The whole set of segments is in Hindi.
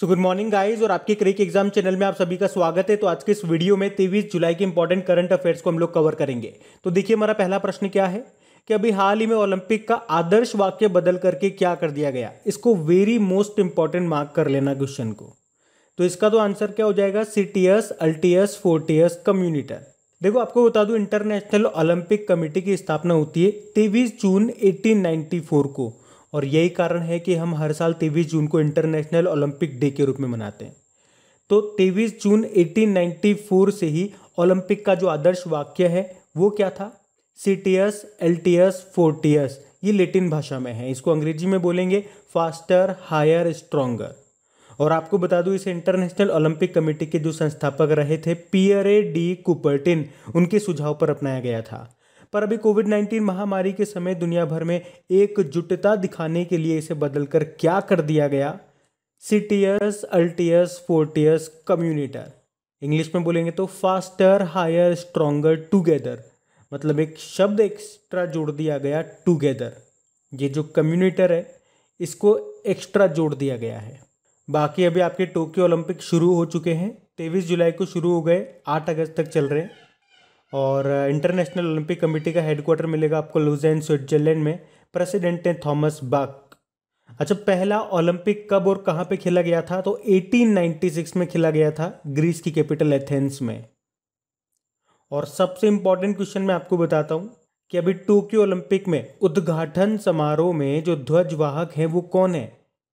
सो गुड मॉर्निंग गाइस और आपके क्रिक एग्जाम चैनल में आप सभी का स्वागत है तो आज के इस वीडियो में तेईस जुलाई के इंपॉर्टेंट करंट अफेयर्स को हम लोग कवर करेंगे तो देखिए हमारा पहला प्रश्न क्या है कि अभी हाल ही में ओलंपिक का आदर्श वाक्य बदल करके क्या कर दिया गया इसको वेरी मोस्ट इंपॉर्टेंट मार्क कर लेना क्वेश्चन को तो इसका तो आंसर क्या हो जाएगा सीटीएस अल्टीएस फोर्टीएस कम्यूनिटर देखो आपको बता दू इंटरनेशनल ओलंपिक कमेटी की स्थापना होती है तेईस जून फोर को और यही कारण है कि हम हर साल तेईस जून को इंटरनेशनल ओलंपिक डे के रूप में मनाते हैं तो तेईस जून 1894 से ही ओलंपिक का जो आदर्श वाक्य है वो क्या था C T S L T S four T S ये लेटिन भाषा में है इसको अंग्रेजी में बोलेंगे फास्टर हायर स्ट्रोंगर और आपको बता दूं इसे इंटरनेशनल ओलंपिक कमेटी के जो संस्थापक रहे थे पियरे डी कुपर्टिन उनके सुझाव पर अपनाया गया था पर अभी कोविड नाइन्टीन महामारी के समय दुनिया भर में एकजुटता दिखाने के लिए इसे बदलकर क्या कर दिया गया सिटियस अल्टियस फोर्टियस कम्यूनिटर इंग्लिश में बोलेंगे तो फास्टर हायर स्ट्रोंगर टुगेदर मतलब एक शब्द एक्स्ट्रा जोड़ दिया गया टुगेदर ये जो कम्युनिटर है इसको एक्स्ट्रा जोड़ दिया गया है बाकी अभी आपके टोक्यो ओलंपिक शुरू हो चुके हैं तेईस जुलाई को शुरू हो गए आठ अगस्त तक चल रहे हैं और इंटरनेशनल ओलंपिक कमेटी का हेडक्वार्टर मिलेगा आपको लुजैन स्विट्जरलैंड में प्रेसिडेंट हैं थॉमस बाक अच्छा पहला ओलंपिक कब और कहाँ पे खेला गया था तो 1896 में खेला गया था ग्रीस की कैपिटल एथेंस में और सबसे इंपॉर्टेंट क्वेश्चन मैं आपको बताता हूँ कि अभी टोक्यो ओलंपिक में उद्घाटन समारोह में जो ध्वजवाहक हैं वो कौन है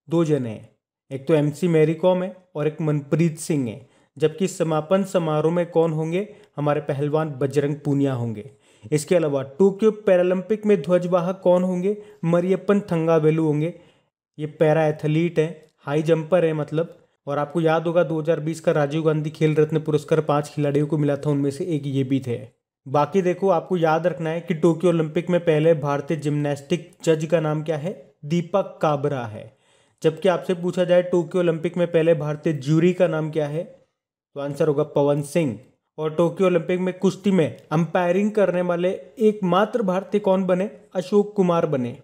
दो जने हैं एक तो एम सी कॉम है और एक मनप्रीत सिंह है जबकि समापन समारोह में कौन होंगे हमारे पहलवान बजरंग पूनिया होंगे इसके अलावा टोक्यो पैरालंपिक में ध्वजवाहक कौन होंगे मरियपन थंगावेलू होंगे ये पैरा एथलीट हैं हाई जंपर है मतलब और आपको याद होगा 2020 का राजीव गांधी खेल रत्न पुरस्कार पांच खिलाड़ियों को मिला था उनमें से एक ये भी थे बाकी देखो आपको याद रखना है कि टोक्यो ओलंपिक में पहले भारतीय जिम्नास्टिक जज का नाम क्या है दीपक काबरा है जबकि आपसे पूछा जाए टोक्यो ओलंपिक में पहले भारतीय ज्यूरी का नाम क्या है तो आंसर होगा पवन सिंह और टोक्यो ओलंपिक में कुश्ती में अंपायरिंग करने वाले एकमात्र भारतीय कौन बने अशोक कुमार बने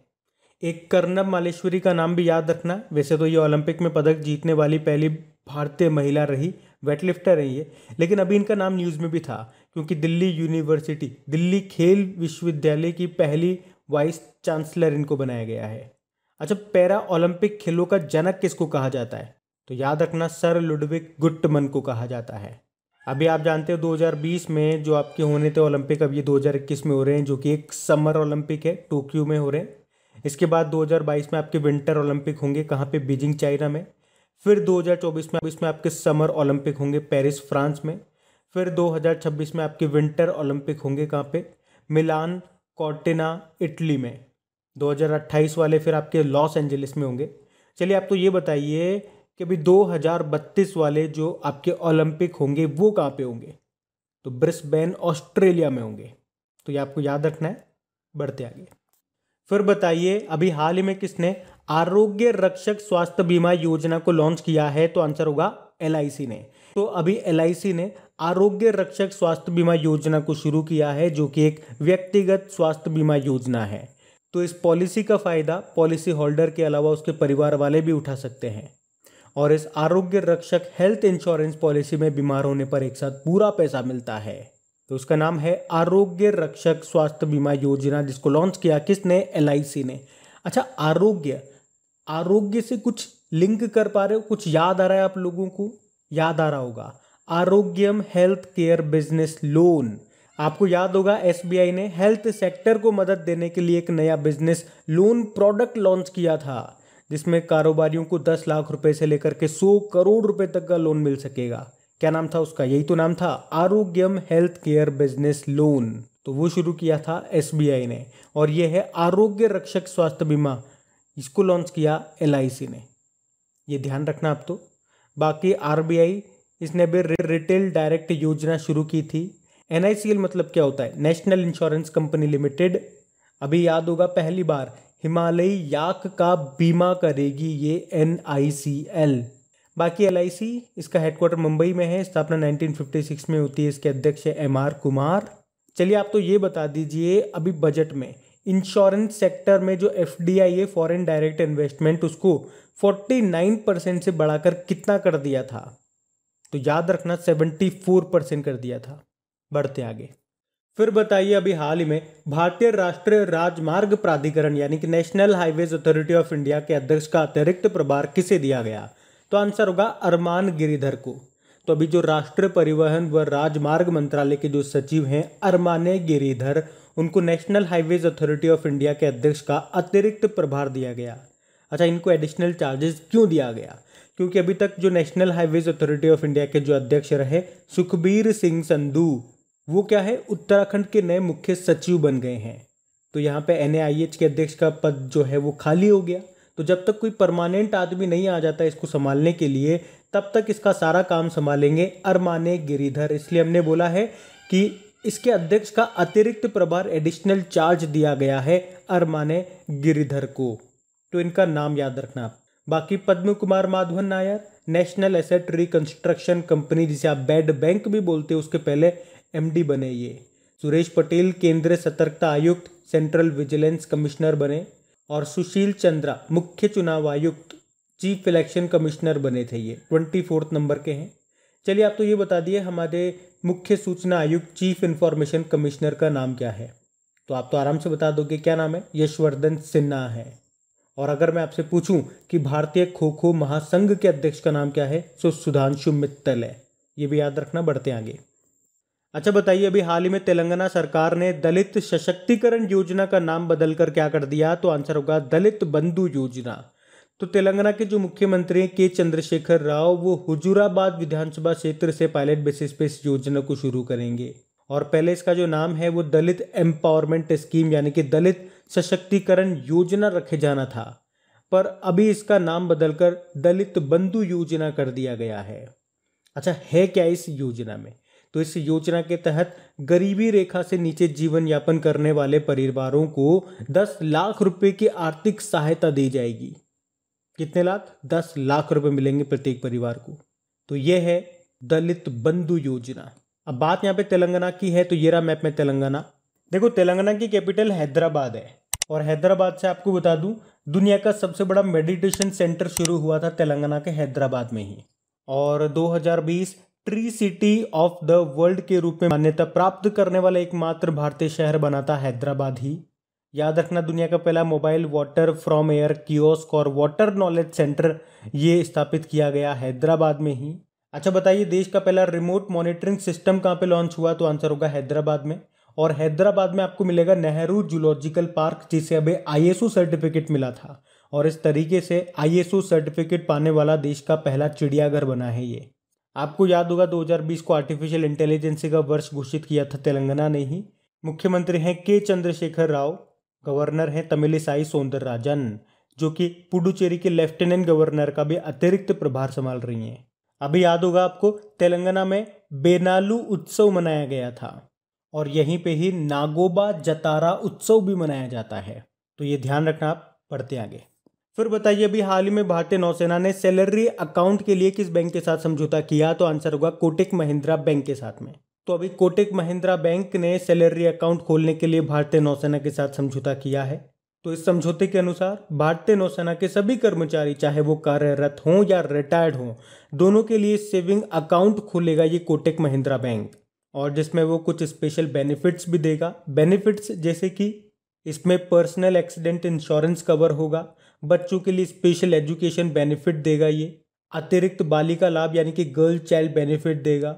एक कर्णब मालेश्वरी का नाम भी याद रखना वैसे तो ये ओलंपिक में पदक जीतने वाली पहली भारतीय महिला रही वेटलिफ्टर रही है लेकिन अभी इनका नाम न्यूज़ में भी था क्योंकि दिल्ली यूनिवर्सिटी दिल्ली खेल विश्वविद्यालय की पहली वाइस चांसलर इनको बनाया गया है अच्छा पैरा ओलंपिक खेलों का जनक किसको कहा जाता है तो याद रखना सर लुडविक गुट्टमन को कहा जाता है अभी आप जानते हो 2020 में जो आपके होने थे ओलंपिक अब ये 2021 में हो रहे हैं जो कि एक समर ओलंपिक है टोक्यो में हो रहे हैं इसके बाद 2022 में आपके विंटर ओलंपिक होंगे कहाँ पे बीजिंग चाइना में फिर 2024 में इसमें आपके समर ओलंपिक होंगे पेरिस फ्रांस में फिर 2026 में आपके विंटर ओलंपिक होंगे कहाँ पे मिलान कॉटिना इटली में 2028 वाले फिर आपके लॉस एंजलिस में होंगे चलिए आप तो ये बताइए कि अभी 2032 वाले जो आपके ओलंपिक होंगे वो कहाँ पे होंगे तो ब्रिस्बेन ऑस्ट्रेलिया में होंगे तो ये आपको याद रखना है बढ़ते आगे फिर बताइए अभी हाल ही में किसने आरोग्य रक्षक स्वास्थ्य बीमा योजना को लॉन्च किया है तो आंसर होगा एल ने तो अभी एल ने आरोग्य रक्षक स्वास्थ्य बीमा योजना को शुरू किया है जो कि एक व्यक्तिगत स्वास्थ्य बीमा योजना है तो इस पॉलिसी का फ़ायदा पॉलिसी होल्डर के अलावा उसके परिवार वाले भी उठा सकते हैं और इस आरोग्य रक्षक हेल्थ इंश्योरेंस पॉलिसी में बीमार होने पर एक साथ पूरा पैसा मिलता है तो उसका नाम है आरोग्य रक्षक स्वास्थ्य बीमा योजना जिसको लॉन्च किया किसने एल ने अच्छा आरोग्य आरोग्य से कुछ लिंक कर पा रहे हो कुछ याद आ रहा है आप लोगों को याद आ रहा होगा Arogyam health care business loan आपको याद होगा एसबीआई ने हेल्थ सेक्टर को मदद देने के लिए एक नया बिजनेस लोन प्रोडक्ट लॉन्च किया था जिसमें कारोबारियों को दस लाख रुपए से लेकर के सौ करोड़ रुपए तक का लोन मिल सकेगा क्या नाम था उसका यही तो नाम था Arogyam health care business loan तो वो शुरू किया था एस ने और ये है आरोग्य रक्षक स्वास्थ्य बीमा इसको लॉन्च किया एल ने ये ध्यान रखना आप तो बाकी आर इसने भी रिटेल डायरेक्ट योजना शुरू की थी एन मतलब क्या होता है नेशनल इंश्योरेंस कंपनी लिमिटेड अभी याद होगा पहली बार हिमालयी याक का बीमा करेगी ये एन बाकी एल इसका हेडक्वार्टर मुंबई में है स्थापना 1956 में होती है इसके अध्यक्ष है एम आर कुमार चलिए आप तो ये बता दीजिए अभी बजट में इंश्योरेंस सेक्टर में जो एफ डी आई है फॉरेन डायरेक्ट इन्वेस्टमेंट उसको 49 परसेंट से बढ़ाकर कितना कर दिया था तो याद रखना 74 परसेंट कर दिया था बढ़ते आगे फिर बताइए अभी हाल ही में भारतीय राष्ट्रीय राजमार्ग प्राधिकरण यानी कि national highways authority of India के अध्यक्ष का अतिरिक्त प्रभार किसे दिया गया तो आंसर होगा अरमान गिरिधर को तो अभी जो राष्ट्रीय परिवहन व राजमार्ग मंत्रालय के जो सचिव हैं अरमाने गिरिधर उनको national highways authority of India के अध्यक्ष का अतिरिक्त प्रभार दिया गया अच्छा इनको एडिशनल चार्जेस क्यों दिया गया क्योंकि अभी तक जो national highways authority of India के जो अध्यक्ष रहे सुखबीर सिंह संधू वो क्या है उत्तराखंड के नए मुख्य सचिव बन गए हैं तो यहाँ पे एन के अध्यक्ष का पद जो है वो खाली हो गया तो जब तक कोई परमानेंट आदमी नहीं आ जाता इसको संभालने के लिए तब तक इसका सारा काम संभालेंगे अरमाने गिरिधर इसलिए हमने बोला है कि इसके अध्यक्ष का अतिरिक्त प्रभार एडिशनल चार्ज दिया गया है अरमाने गिरिधर को तो इनका नाम याद रखना बाकी Padma Kumar Madhavan Nair national asset reconstruction company जिसे आप बेड बैंक भी बोलते हो उसके पहले एमडी बने ये सुरेश पटेल केंद्रीय सतर्कता आयुक्त सेंट्रल विजिलेंस कमिश्नर बने और सुशील चंद्रा मुख्य चुनाव आयुक्त चीफ इलेक्शन कमिश्नर बने थे ये ट्वेंटी फोर्थ नंबर के हैं चलिए आप तो ये बता दिए हमारे मुख्य सूचना आयुक्त चीफ इन्फॉर्मेशन कमिश्नर का नाम क्या है तो आप तो आराम से बता दोगे क्या नाम है यशवर्धन सिन्हा है और अगर मैं आपसे पूछूं कि भारतीय खो खो महासंघ के अध्यक्ष का नाम क्या है सो तो सुधांशु मित्तल है ये भी याद रखना बढ़ते आगे अच्छा बताइए अभी हाल ही में तेलंगाना सरकार ने दलित सशक्तिकरण योजना का नाम बदलकर क्या कर दिया तो आंसर होगा दलित बंधु योजना तो तेलंगाना के जो मुख्यमंत्री के चंद्रशेखर राव वो हुजूराबाद विधानसभा क्षेत्र से पायलट बेसिस पे इस योजना को शुरू करेंगे और पहले इसका जो नाम है वो दलित एम्पावरमेंट स्कीम यानी कि दलित सशक्तिकरण योजना रखे जाना था पर अभी इसका नाम बदलकर दलित बंधु योजना कर दिया गया है अच्छा है क्या इस योजना में तो इस योजना के तहत गरीबी रेखा से नीचे जीवन यापन करने वाले परिवारों को दस लाख रुपए की आर्थिक सहायता दी जाएगी कितने लाख दस लाख रुपए मिलेंगे प्रत्येक परिवार को तो यह है दलित बंधु योजना अब बात यहाँ पे तेलंगाना की है तो ये रहा मैप में तेलंगाना देखो तेलंगाना की कैपिटल हैदराबाद है और हैदराबाद से आपको बता दूं दुनिया का सबसे बड़ा मेडिटेशन सेंटर शुरू हुआ था तेलंगाना के हैदराबाद में ही और 2020 tree city of the world के रूप में मान्यता प्राप्त करने वाला एकमात्र भारतीय शहर बना था हैदराबाद ही याद रखना दुनिया का पहला mobile water from air kiosk और वाटर नॉलेज सेंटर ये स्थापित किया गया हैदराबाद में ही अच्छा बताइए देश का पहला रिमोट मॉनिटरिंग सिस्टम कहाँ पे लॉन्च हुआ तो आंसर होगा हैदराबाद में और हैदराबाद में आपको मिलेगा नेहरू जूलॉजिकल पार्क जिसे अभी आई सर्टिफिकेट मिला था और इस तरीके से आई सर्टिफिकेट पाने वाला देश का पहला चिड़ियाघर बना है ये आपको याद होगा 2020 को आर्टिफिशियल इंटेलिजेंसी का वर्ष घोषित किया था तेलंगाना ने ही मुख्यमंत्री हैं के चंद्रशेखर राव गवर्नर हैं तमिलिसाई राजन जो कि पुडुचेरी के लेफ्टिनेंट गवर्नर का भी अतिरिक्त प्रभार संभाल रही हैं अभी याद होगा आपको तेलंगाना में बेनालू उत्सव मनाया गया था और यहीं पे ही नागोबा जतारा उत्सव भी मनाया जाता है तो ये ध्यान रखना आप पढ़ते आगे फिर बताइए अभी हाल ही में भारतीय नौसेना ने सैलरी अकाउंट के लिए किस बैंक के साथ समझौता किया तो आंसर होगा कोटिक महिंद्रा बैंक के साथ में तो अभी कोटिक महिंद्रा बैंक ने सैलरी अकाउंट खोलने के लिए भारतीय नौसेना के साथ समझौता किया है तो इस समझौते के अनुसार भारतीय नौसेना के सभी कर्मचारी चाहे वो कार्यरत हों या रिटायर्ड हों दोनों के लिए सेविंग अकाउंट खोलेगा ये कोटक महिंद्रा बैंक और जिसमें वो कुछ स्पेशल बेनिफिट्स भी देगा बेनिफिट्स जैसे कि इसमें पर्सनल एक्सीडेंट इंश्योरेंस कवर होगा बच्चों के लिए स्पेशल एजुकेशन बेनिफिट देगा ये अतिरिक्त बालिका लाभ यानी कि गर्ल चाइल्ड बेनिफिट देगा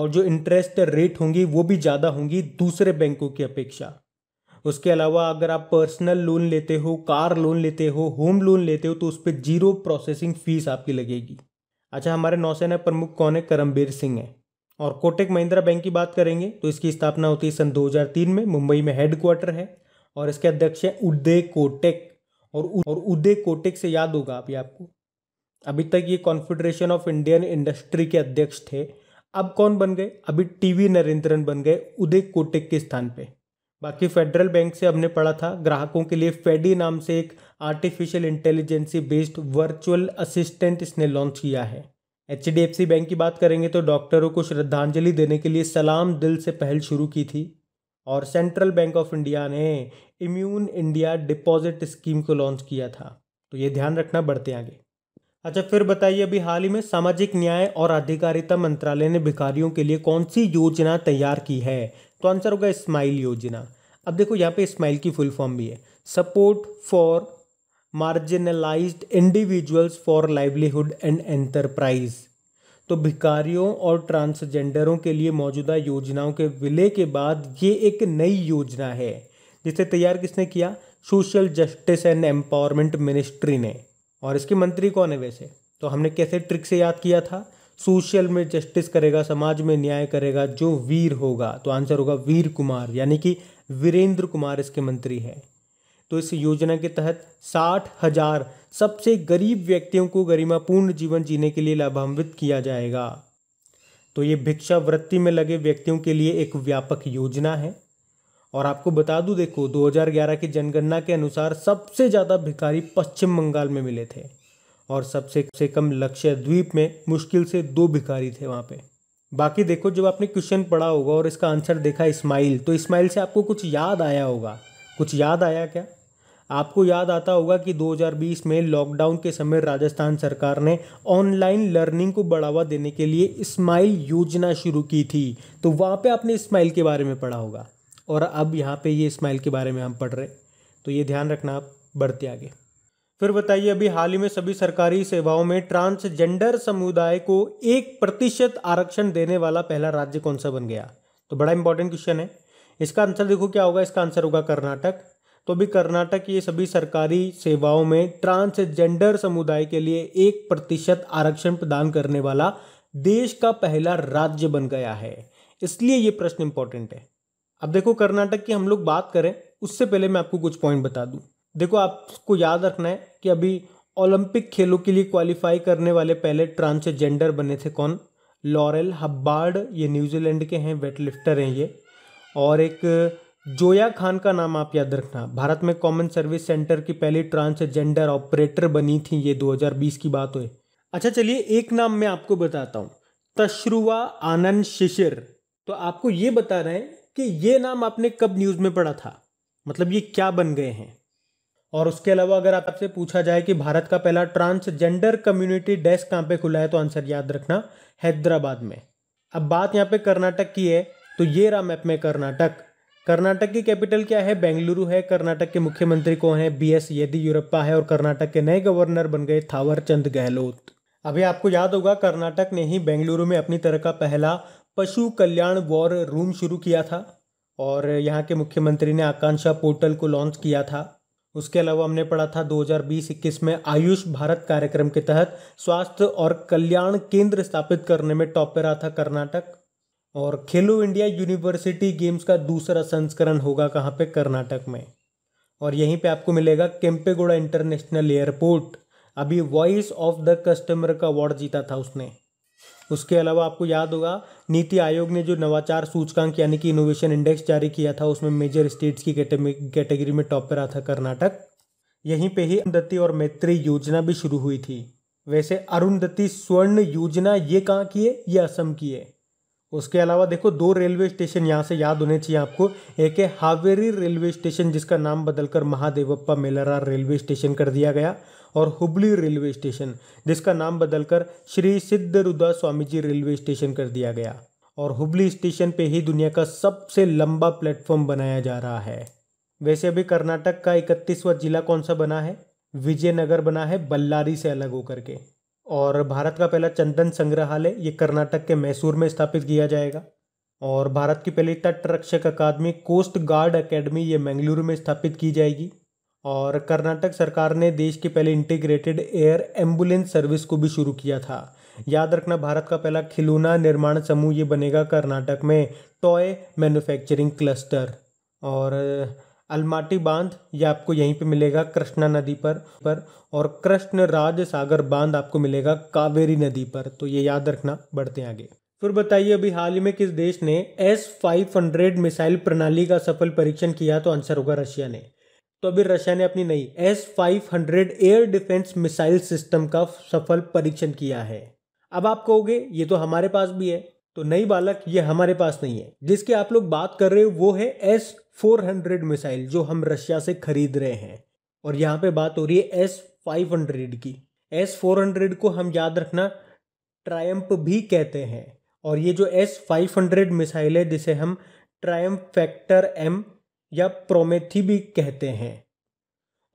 और जो इंटरेस्ट रेट होंगी वो भी ज़्यादा होंगी दूसरे बैंकों की अपेक्षा उसके अलावा अगर आप पर्सनल लोन लेते हो कार लोन लेते हो होम लोन लेते हो तो उस पर जीरो प्रोसेसिंग फीस आपकी लगेगी अच्छा हमारे नौसेना प्रमुख कौन है करमबीर सिंह है और कोटक महिंद्रा बैंक की बात करेंगे तो इसकी स्थापना होती है सन 2003 में मुंबई में हेडक्वार्टर है और इसके अध्यक्ष हैं उदय कोटेक और और उदय कोटेक से याद होगा अभी आपको अभी तक ये कॉन्फेडरेशन ऑफ इंडियन इंडस्ट्री के अध्यक्ष थे अब कौन बन गए अभी टीवी नरेंद्रन बन गए उदय कोटेक के स्थान पे बाकी फेडरल बैंक से हमने पढ़ा था ग्राहकों के लिए फेडी नाम से एक artificial intelligence based virtual assistant इसने लॉन्च किया है एच बैंक की बात करेंगे तो डॉक्टरों को श्रद्धांजलि देने के लिए सलाम दिल से पहल शुरू की थी और सेंट्रल बैंक ऑफ इंडिया ने इम्यून इंडिया डिपॉजिट स्कीम को लॉन्च किया था तो ये ध्यान रखना बढ़ते आगे अच्छा फिर बताइए अभी हाल ही में सामाजिक न्याय और अधिकारिता मंत्रालय ने भिखारियों के लिए कौन सी योजना तैयार की है तो आंसर होगा स्माइल योजना अब देखो यहाँ पे स्माइल की फुल फॉर्म भी है support for marginalised individuals for livelihood and enterprise तो भिकारियों और ट्रांसजेंडरों के लिए मौजूदा योजनाओं के विलय के बाद ये एक नई योजना है जिसे तैयार किसने किया social justice and empowerment ministry ने और इसके मंत्री कौन है वैसे तो हमने कैसे ट्रिक से याद किया था सोशल में जस्टिस करेगा समाज में न्याय करेगा जो वीर होगा तो आंसर होगा वीर कुमार यानी कि वीरेंद्र कुमार इसके मंत्री हैं तो इस योजना के तहत साठ हजार सबसे गरीब व्यक्तियों को गरिमापूर्ण जीवन जीने के लिए लाभान्वित किया जाएगा तो ये भिक्षावृत्ति में लगे व्यक्तियों के लिए एक व्यापक योजना है और आपको बता दूं देखो 2011 की जनगणना के अनुसार सबसे ज़्यादा भिखारी पश्चिम बंगाल में मिले थे और सबसे से कम द्वीप में मुश्किल से दो भिखारी थे वहाँ पे बाकी देखो जब आपने क्वेश्चन पढ़ा होगा और इसका आंसर देखा इस्माइल तो इस्माइल से आपको कुछ याद आया होगा कुछ याद आया क्या आपको याद आता होगा कि 2020 में लॉकडाउन के समय राजस्थान सरकार ने ऑनलाइन लर्निंग को बढ़ावा देने के लिए स्माइल योजना शुरू की थी तो वहाँ पे आपने स्माइल के बारे में पढ़ा होगा और अब यहाँ पे ये स्माइल के बारे में हम पढ़ रहे हैं तो ये ध्यान रखना आप बढ़ते आगे फिर बताइए अभी हाल ही में सभी सरकारी सेवाओं में ट्रांसजेंडर समुदाय को एक प्रतिशत आरक्षण देने वाला पहला राज्य कौन सा बन गया तो बड़ा इंपॉर्टेंट क्वेश्चन है इसका आंसर देखो क्या होगा इसका आंसर होगा कर्नाटक तो अभी कर्नाटक ये सभी सरकारी सेवाओं में ट्रांसजेंडर समुदाय के लिए एक प्रतिशत आरक्षण प्रदान करने वाला देश का पहला राज्य बन गया है इसलिए ये प्रश्न इंपॉर्टेंट है अब देखो कर्नाटक की हम लोग बात करें उससे पहले मैं आपको कुछ पॉइंट बता दूं देखो आपको याद रखना है कि अभी ओलंपिक खेलों के लिए क्वालिफाई करने वाले पहले ट्रांसजेंडर बने थे कौन लॉरेल हब्बार्ड ये न्यूजीलैंड के हैं वेटलिफ्टर हैं ये और एक जोया खान का नाम आप याद रखना भारत में कॉमन सर्विस सेंटर की पहली ट्रांसजेंडर ऑपरेटर बनी थी ये 2020 की बात हो अच्छा चलिए एक नाम मैं आपको बताता हूँ तश्रुआ आनंद शिशिर तो आपको ये बता रहे हैं कि ये नाम आपने कब न्यूज़ में पढ़ा था मतलब ये क्या बन गए हैं और उसके अलावा अगर आपसे पूछा जाए कि भारत का पहला ट्रांसजेंडर कम्युनिटी डेस्क कहाँ पे खुला है तो आंसर याद रखना हैदराबाद में अब बात यहाँ पे कर्नाटक की है तो ये रहा मैप में कर्नाटक कर्नाटक की कैपिटल क्या है बेंगलुरु है कर्नाटक के मुख्यमंत्री कौन है बी एस येदियुरप्पा है और कर्नाटक के नए गवर्नर बन गए थावरचंद गहलोत अभी आपको याद होगा कर्नाटक ने ही बेंगलुरु में अपनी तरह का पहला पशु कल्याण वॉर रूम शुरू किया था और यहाँ के मुख्यमंत्री ने आकांक्षा पोर्टल को लॉन्च किया था उसके अलावा हमने पढ़ा था 2020-21 में आयुष भारत कार्यक्रम के तहत स्वास्थ्य और कल्याण केंद्र स्थापित करने में टॉप पर रहा था कर्नाटक और खेलो इंडिया यूनिवर्सिटी गेम्स का दूसरा संस्करण होगा कहाँ पे कर्नाटक में और यहीं पे आपको मिलेगा केम्पेगोड़ा इंटरनेशनल एयरपोर्ट अभी वॉइस ऑफ द कस्टमर का अवार्ड जीता था उसने उसके अलावा आपको याद होगा नीति आयोग ने जो नवाचार सूचकांक यानी कि इनोवेशन इंडेक्स जारी किया था उसमें मेजर स्टेट्स की कैटेगरी में टॉप पर रहा था कर्नाटक यहीं पे ही अरुंधति और मैत्री योजना भी शुरू हुई थी वैसे अरुंधति स्वर्ण योजना ये कहाँ की है ये असम की है उसके अलावा देखो दो रेलवे स्टेशन यहाँ से याद होने चाहिए आपको एक है हावेरी रेलवे स्टेशन जिसका नाम बदलकर महादेवप्पा मेलारा रेलवे स्टेशन कर दिया गया और हुबली रेलवे स्टेशन जिसका नाम बदलकर श्री सिद्ध रुदा स्वामी जी रेलवे स्टेशन कर दिया गया और हुबली स्टेशन पे ही दुनिया का सबसे लंबा प्लेटफॉर्म बनाया जा रहा है वैसे अभी कर्नाटक का इकतीसवा जिला कौन सा बना है विजयनगर बना है बल्लारी से अलग होकर के और भारत का पहला चंदन संग्रहालय ये कर्नाटक के मैसूर में स्थापित किया जाएगा और भारत की पहली तटरक्षक अकादमी कोस्ट गार्ड अकेडमी ये मंगलुरु में स्थापित की जाएगी और कर्नाटक सरकार ने देश की पहले इंटीग्रेटेड एयर एम्बुलेंस सर्विस को भी शुरू किया था याद रखना भारत का पहला खिलौना निर्माण समूह ये बनेगा कर्नाटक में टॉय मैन्युफैक्चरिंग क्लस्टर और अलमाटी बांध ये आपको यहीं पे मिलेगा कृष्णा नदी पर पर और कृष्ण राज सागर बांध आपको मिलेगा कावेरी नदी पर तो ये याद रखना बढ़ते आगे फिर बताइए अभी हाल ही में किस देश ने एस फाइव हंड्रेड मिसाइल प्रणाली का सफल परीक्षण किया तो आंसर होगा रशिया ने तो अभी रशिया ने अपनी नई S five hundred air defence missile system का सफल परीक्षण किया है अब आप कहोगे ये तो हमारे पास भी है तो नई बालक ये हमारे पास नहीं है जिसकी आप लोग बात कर रहे हो वो है एस फोर हंड्रेड मिसाइल जो हम रशिया से खरीद रहे हैं और यहाँ पे बात हो रही है एस फाइव हंड्रेड की एस फोर हंड्रेड को हम याद रखना ट्रायम्प भी कहते हैं और ये जो एस फाइव हंड्रेड मिसाइल है जिसे हम ट्रायम्प फैक्टर एम या प्रोमेथी भी कहते हैं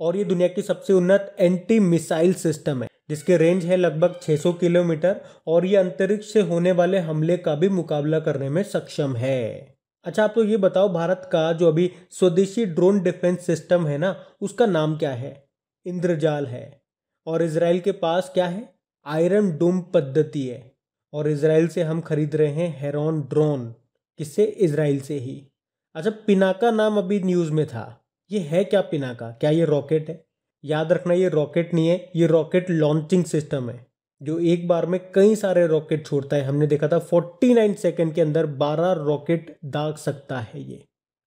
और ये दुनिया की सबसे उन्नत एंटी मिसाइल सिस्टम है जिसके रेंज है लगभग 600 किलोमीटर और ये अंतरिक्ष से होने वाले हमले का भी मुकाबला करने में सक्षम है अच्छा आप तो ये बताओ भारत का जो अभी स्वदेशी ड्रोन डिफेंस सिस्टम है ना उसका नाम क्या है इंद्रजाल है और इसराइल के पास क्या है आयरन डोम पद्धति है और इसराइल से हम खरीद रहे हैं हेरॉन ड्रोन किससे इसराइल से ही अच्छा पिनाका नाम अभी न्यूज़ में था ये है क्या पिनाका क्या ये रॉकेट है याद रखना ये रॉकेट नहीं है ये रॉकेट लॉन्चिंग सिस्टम है जो एक बार में कई सारे रॉकेट छोड़ता है हमने देखा था 49 सेकंड के अंदर 12 रॉकेट दाग सकता है ये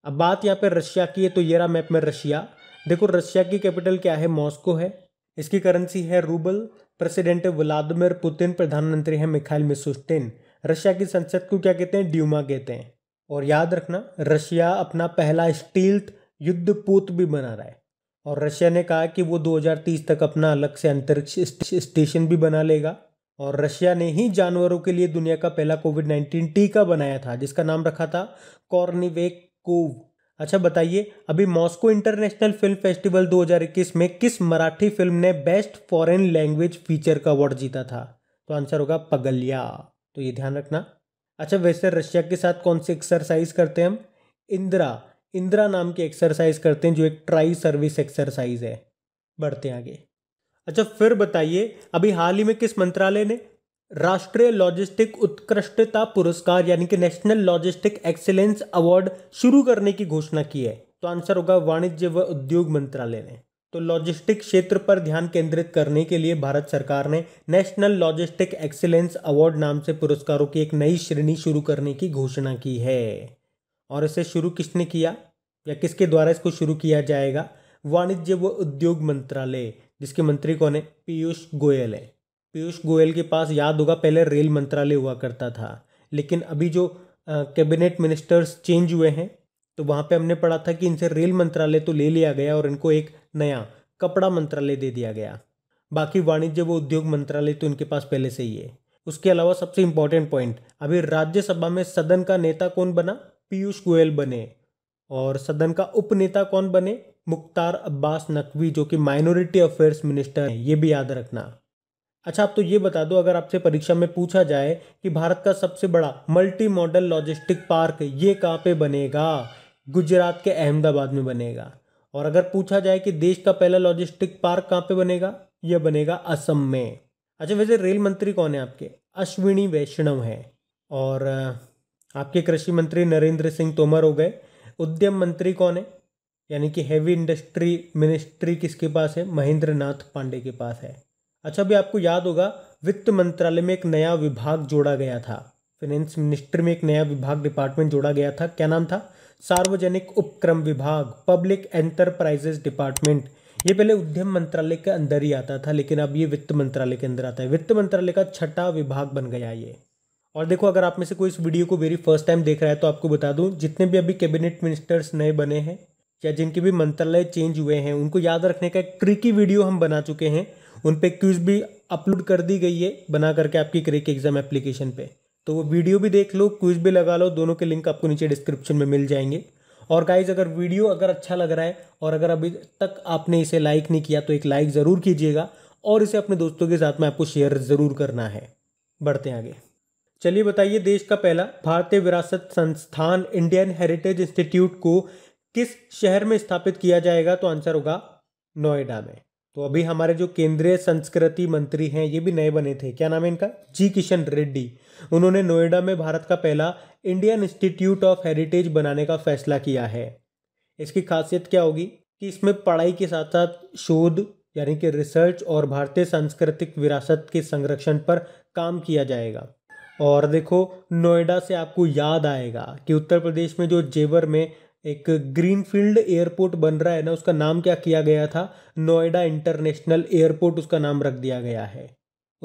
अब बात यहाँ पे रशिया की है तो ये रहा मैप में रशिया देखो रशिया की कैपिटल क्या है मॉस्को है इसकी करेंसी है रूबल प्रेसिडेंट व्लादिमिर पुतिन प्रधानमंत्री है मिखाइल मिसुस्टिन रशिया की संसद को क्या कहते हैं ड्यूमा कहते हैं और याद रखना रशिया अपना पहला स्टील्थ युद्ध भी बना रहा है और रशिया ने कहा कि वो 2030 तक अपना अलग से अंतरिक्ष स्टेशन भी बना लेगा और रशिया ने ही जानवरों के लिए दुनिया का पहला कोविड नाइन्टीन टीका बनाया था जिसका नाम रखा था कॉर्निवेक कोव अच्छा बताइए अभी मॉस्को इंटरनेशनल फिल्म फेस्टिवल 2021 में किस मराठी फिल्म ने बेस्ट फॉरेन लैंग्वेज फीचर का अवार्ड जीता था तो आंसर होगा पगलिया तो ये ध्यान रखना अच्छा वैसे रशिया के साथ कौन सी एक्सरसाइज करते हैं हम इंदिरा इंदिरा नाम की एक्सरसाइज करते हैं जो एक ट्राई सर्विस एक्सरसाइज है बढ़ते हैं आगे अच्छा फिर बताइए अभी हाल ही में किस मंत्रालय ने राष्ट्रीय लॉजिस्टिक उत्कृष्टता पुरस्कार यानी कि नेशनल लॉजिस्टिक एक्सेलेंस अवार्ड शुरू करने की घोषणा की है तो आंसर होगा वाणिज्य व उद्योग मंत्रालय ने तो लॉजिस्टिक क्षेत्र पर ध्यान केंद्रित करने के लिए भारत सरकार ने नेशनल लॉजिस्टिक एक्सेलेंस अवार्ड नाम से पुरस्कारों की एक नई श्रेणी शुरू करने की घोषणा की है और इसे शुरू किसने किया या किसके द्वारा इसको शुरू किया जाएगा वाणिज्य व उद्योग मंत्रालय जिसके मंत्री कौन है पीयूष गोयल है पीयूष गोयल के पास याद होगा पहले रेल मंत्रालय हुआ करता था लेकिन अभी जो कैबिनेट मिनिस्टर्स चेंज हुए हैं तो वहाँ पे हमने पढ़ा था कि इनसे रेल मंत्रालय तो ले लिया गया और इनको एक नया कपड़ा मंत्रालय दे दिया गया बाकी वाणिज्य व उद्योग मंत्रालय तो इनके पास पहले से ही है उसके अलावा सबसे इम्पोर्टेंट पॉइंट अभी राज्यसभा में सदन का नेता कौन बना पीयूष गोयल बने और सदन का उपनेता कौन बने मुख्तार अब्बास नकवी जो कि माइनॉरिटी अफेयर्स मिनिस्टर हैं ये भी याद रखना अच्छा आप तो ये बता दो अगर आपसे परीक्षा में पूछा जाए कि भारत का सबसे बड़ा मल्टी मॉडल लॉजिस्टिक पार्क ये कहाँ पे बनेगा गुजरात के अहमदाबाद में बनेगा और अगर पूछा जाए कि देश का पहला लॉजिस्टिक पार्क कहाँ पे बनेगा यह बनेगा असम में अच्छा वैसे रेल मंत्री कौन है आपके अश्विनी वैष्णव हैं और आपके कृषि मंत्री नरेंद्र सिंह तोमर हो गए उद्यम मंत्री कौन है यानी कि हैवी इंडस्ट्री मिनिस्ट्री किसके पास है महेंद्र नाथ पांडे के पास है अच्छा भी आपको याद होगा वित्त मंत्रालय में एक नया विभाग जोड़ा गया था फाइनेंस मिनिस्ट्री में एक नया विभाग डिपार्टमेंट जोड़ा गया था क्या नाम था सार्वजनिक उपक्रम विभाग पब्लिक एंटरप्राइजेस डिपार्टमेंट ये पहले उद्यम मंत्रालय के अंदर ही आता था लेकिन अब ये वित्त मंत्रालय के अंदर आता है वित्त मंत्रालय का छठा विभाग बन गया ये और देखो अगर आप में से कोई इस वीडियो को वेरी फर्स्ट टाइम देख रहा है तो आपको बता दूं जितने भी अभी कैबिनेट मिनिस्टर्स नए बने हैं या जिनके भी मंत्रालय चेंज हुए हैं उनको याद रखने का एक ट्रिकी वीडियो हम बना चुके हैं उन पर क्यूज भी अपलोड कर दी गई है बना करके आपकी क्रिक एग्जाम एप्लीकेशन पे तो वो वीडियो भी देख लो क्यूज भी लगा लो दोनों के लिंक आपको नीचे डिस्क्रिप्शन में मिल जाएंगे और गाइज अगर वीडियो अगर अच्छा लग रहा है और अगर अभी तक आपने इसे लाइक नहीं किया तो एक लाइक ज़रूर कीजिएगा और इसे अपने दोस्तों के साथ में आपको शेयर ज़रूर करना है बढ़ते हैं आगे चलिए बताइए देश का पहला भारतीय विरासत संस्थान इंडियन हेरिटेज इंस्टीट्यूट को किस शहर में स्थापित किया जाएगा तो आंसर होगा नोएडा में तो अभी हमारे जो केंद्रीय संस्कृति मंत्री हैं ये भी नए बने थे क्या नाम है इनका जी किशन रेड्डी उन्होंने नोएडा में भारत का पहला इंडियन इंस्टीट्यूट ऑफ हेरिटेज बनाने का फैसला किया है इसकी खासियत क्या होगी कि इसमें पढ़ाई के साथ साथ शोध यानी कि रिसर्च और भारतीय सांस्कृतिक विरासत के संरक्षण पर काम किया जाएगा और देखो नोएडा से आपको याद आएगा कि उत्तर प्रदेश में जो जेवर में एक ग्रीनफील्ड एयरपोर्ट बन रहा है ना उसका नाम क्या किया गया था नोएडा इंटरनेशनल एयरपोर्ट उसका नाम रख दिया गया है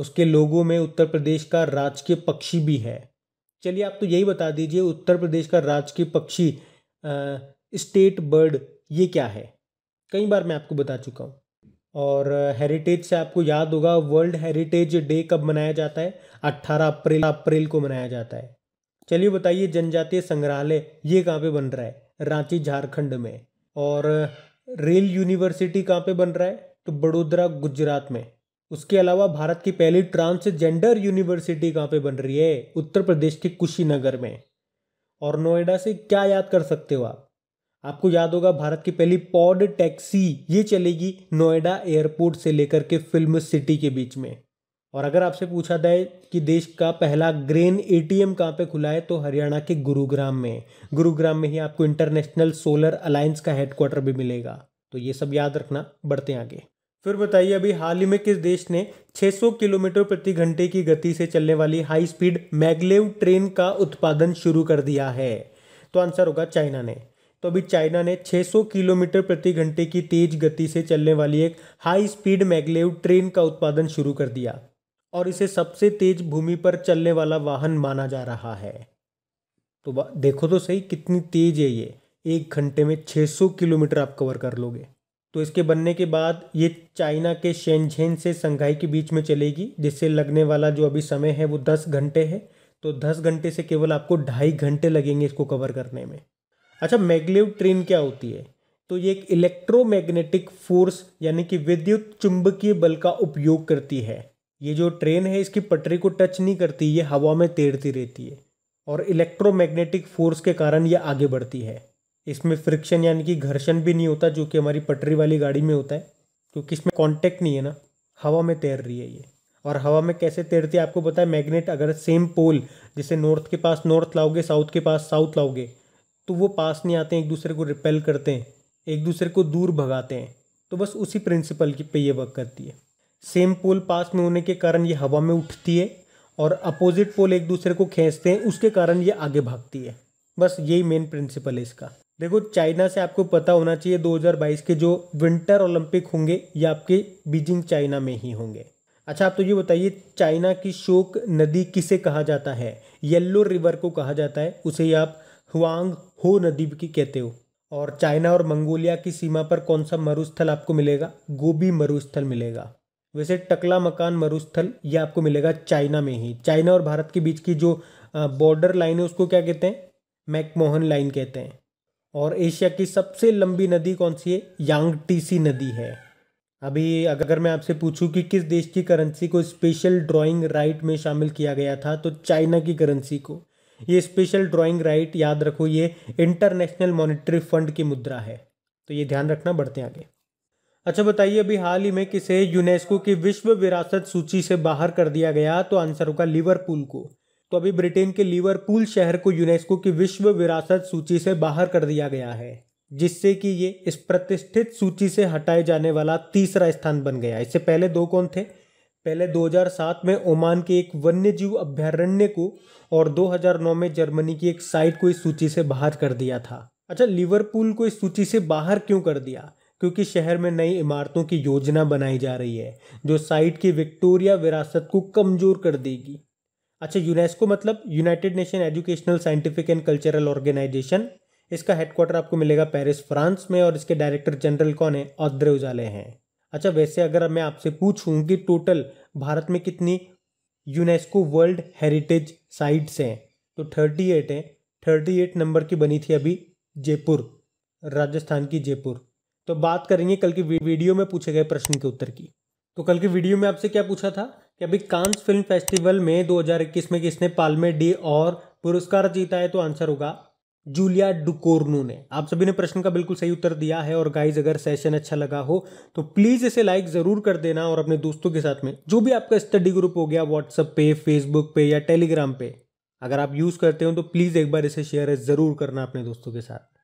उसके लोगों में उत्तर प्रदेश का राजकीय पक्षी भी है चलिए आप तो यही बता दीजिए उत्तर प्रदेश का राजकीय पक्षी स्टेट बर्ड ये क्या है कई बार मैं आपको बता चुका हूँ और हेरिटेज से आपको याद होगा वर्ल्ड हेरिटेज डे कब मनाया जाता है 18 अप्रैल अप्रैल को मनाया जाता है चलिए बताइए जनजातीय संग्रहालय ये कहाँ पे बन रहा है रांची झारखंड में और रेल यूनिवर्सिटी कहाँ पे बन रहा है तो बड़ोदरा गुजरात में उसके अलावा भारत की पहली ट्रांसजेंडर यूनिवर्सिटी कहाँ पे बन रही है उत्तर प्रदेश के कुशीनगर में और नोएडा से क्या याद कर सकते हो आप आपको याद होगा भारत की पहली पॉड टैक्सी ये चलेगी नोएडा एयरपोर्ट से लेकर के फिल्म सिटी के बीच में और अगर आपसे पूछा जाए कि देश का पहला ग्रेन एटीएम कहाँ पे खुला है तो हरियाणा के गुरुग्राम में गुरुग्राम में ही आपको इंटरनेशनल सोलर अलायंस का हेडक्वार्टर भी मिलेगा तो ये सब याद रखना बढ़ते आगे फिर बताइए अभी हाल ही में किस देश ने 600 किलोमीटर प्रति घंटे की गति से चलने वाली हाई स्पीड मैगलेव ट्रेन का उत्पादन शुरू कर दिया है तो आंसर होगा चाइना ने तो अभी चाइना ने 600 किलोमीटर प्रति घंटे की तेज गति से चलने वाली एक हाई स्पीड मैगलेव ट्रेन का उत्पादन शुरू कर दिया और इसे सबसे तेज भूमि पर चलने वाला वाहन माना जा रहा है तो देखो तो सही कितनी तेज है ये एक घंटे में 600 किलोमीटर आप कवर कर लोगे तो इसके बनने के बाद ये चाइना के शेनझेन से संघाई के बीच में चलेगी जिससे लगने वाला जो अभी समय है वो दस घंटे है तो दस घंटे से केवल आपको ढाई घंटे लगेंगे इसको कवर करने में अच्छा मैगलेव ट्रेन क्या होती है तो ये एक इलेक्ट्रोमैग्नेटिक फोर्स यानी कि विद्युत चुंबकीय बल का उपयोग करती है ये जो ट्रेन है इसकी पटरी को टच नहीं करती ये हवा में तैरती रहती है और इलेक्ट्रोमैग्नेटिक फोर्स के कारण ये आगे बढ़ती है इसमें फ्रिक्शन यानी कि घर्षण भी नहीं होता जो कि हमारी पटरी वाली गाड़ी में होता है क्योंकि इसमें कॉन्टैक्ट नहीं है ना हवा में तैर रही है ये और हवा में कैसे तैरती है आपको पता है मैग्नेट अगर सेम पोल जैसे नॉर्थ के पास नॉर्थ लाओगे साउथ के पास साउथ लाओगे तो वो पास नहीं आते हैं एक दूसरे को रिपेल करते हैं एक दूसरे को दूर भगाते हैं तो बस उसी प्रिंसिपल की पे ये वर्क करती है सेम पोल पास में होने के कारण ये हवा में उठती है और अपोजिट पोल एक दूसरे को खींचते हैं उसके कारण ये आगे भागती है बस यही मेन प्रिंसिपल है इसका देखो चाइना से आपको पता होना चाहिए 2022 के जो विंटर ओलंपिक होंगे ये आपके बीजिंग चाइना में ही होंगे अच्छा आप तो ये बताइए चाइना की शोक नदी किसे कहा जाता है येल्लो रिवर को कहा जाता है उसे आप हुआंग हो नदी की कहते हो और चाइना और मंगोलिया की सीमा पर कौन सा मरुस्थल आपको मिलेगा गोबी मरुस्थल मिलेगा वैसे टकला मकान मरुस्थल ये आपको मिलेगा चाइना में ही चाइना और भारत के बीच की जो बॉर्डर लाइन है उसको क्या कहते हैं मैकमोहन लाइन कहते हैं और एशिया की सबसे लंबी नदी कौन सी है यांगटीसी नदी है अभी अगर मैं आपसे पूछूं कि किस देश की करेंसी को स्पेशल ड्राइंग राइट में शामिल किया गया था तो चाइना की करेंसी को ये स्पेशल ड्राइंग राइट याद रखो ये इंटरनेशनल मॉनिटरी फंड की मुद्रा है तो ये ध्यान रखना बढ़ते आगे अच्छा बताइए अभी हाल ही में किसे यूनेस्को की विश्व विरासत सूची से बाहर कर दिया गया तो आंसर होगा लिवरपूल को तो अभी ब्रिटेन के लिवरपूल शहर को यूनेस्को की विश्व विरासत सूची से बाहर कर दिया गया है जिससे कि ये इस प्रतिष्ठित सूची से हटाए जाने वाला तीसरा स्थान बन गया इससे पहले दो कौन थे पहले 2007 में ओमान के एक वन्य जीव अभ्यारण्य को और 2009 में जर्मनी की एक साइट को इस सूची से बाहर कर दिया था अच्छा लिवरपूल को इस सूची से बाहर क्यों कर दिया क्योंकि शहर में नई इमारतों की योजना बनाई जा रही है जो साइट की विक्टोरिया विरासत को कमज़ोर कर देगी अच्छा यूनेस्को मतलब united nation educational scientific and cultural organisation इसका हेडक्वार्टर आपको मिलेगा पेरिस फ्रांस में और इसके डायरेक्टर जनरल कौन है औद्रे उजाले हैं अच्छा वैसे अगर मैं आपसे पूछूं कि टोटल भारत में कितनी यूनेस्को वर्ल्ड हेरिटेज साइट्स हैं तो थर्टी एट हैं थर्टी एट नंबर की बनी थी अभी जयपुर राजस्थान की जयपुर तो बात करेंगे कल की वीडियो में पूछे गए प्रश्न के उत्तर की तो कल की वीडियो में आपसे क्या पूछा था कि अभी कांस फिल्म फेस्टिवल में 2021 में किसने पालमे डी और पुरस्कार जीता है तो आंसर होगा जूलिया डुकोर्नो ने आप सभी ने प्रश्न का बिल्कुल सही उत्तर दिया है और गाइज अगर सेशन अच्छा लगा हो तो प्लीज़ इसे लाइक ज़रूर कर देना और अपने दोस्तों के साथ में जो भी आपका स्टडी ग्रुप हो गया व्हाट्सअप पे फेसबुक पे या टेलीग्राम पे अगर आप यूज़ करते हो तो प्लीज़ एक बार इसे शेयर ज़रूर करना अपने दोस्तों के साथ